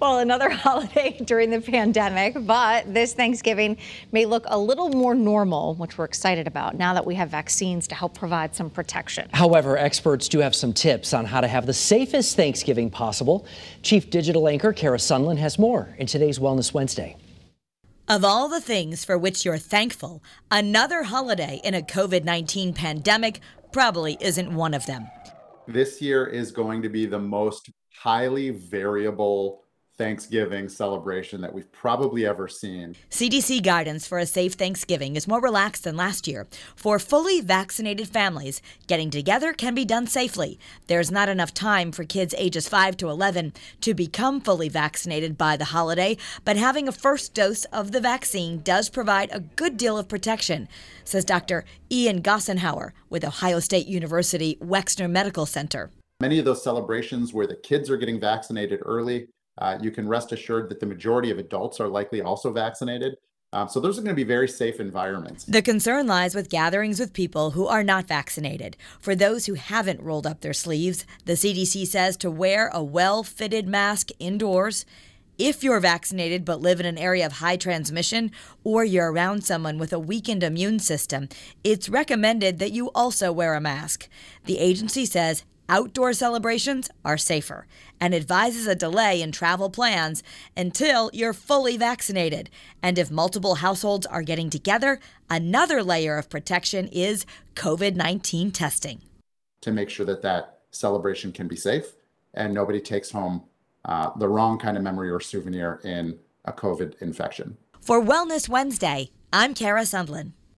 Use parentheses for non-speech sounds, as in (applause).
well, another (laughs) holiday during the pandemic, but this Thanksgiving may look a little more normal, which we're excited about now that we have vaccines to help provide some protection. However, experts do have some tips on how to have the safest Thanksgiving possible. Chief digital anchor Kara Sunland has more in today's Wellness Wednesday. Of all the things for which you're thankful, another holiday in a COVID 19 pandemic probably isn't one of them. This year is going to be the most highly variable Thanksgiving celebration that we've probably ever seen. CDC guidance for a safe Thanksgiving is more relaxed than last year. For fully vaccinated families, getting together can be done safely. There's not enough time for kids ages 5 to 11 to become fully vaccinated by the holiday, but having a first dose of the vaccine does provide a good deal of protection, says Dr. Ian Gossenhauer with Ohio State University Wexner Medical Center. Many of those celebrations where the kids are getting vaccinated early uh, you can rest assured that the majority of adults are likely also vaccinated. Um, so those are going to be very safe environments. The concern lies with gatherings with people who are not vaccinated. For those who haven't rolled up their sleeves, the CDC says to wear a well fitted mask indoors. If you're vaccinated but live in an area of high transmission or you're around someone with a weakened immune system, it's recommended that you also wear a mask. The agency says Outdoor celebrations are safer and advises a delay in travel plans until you're fully vaccinated. And if multiple households are getting together, another layer of protection is COVID 19 testing. To make sure that that celebration can be safe and nobody takes home uh, the wrong kind of memory or souvenir in a COVID infection. For Wellness Wednesday, I'm Kara Sundlin.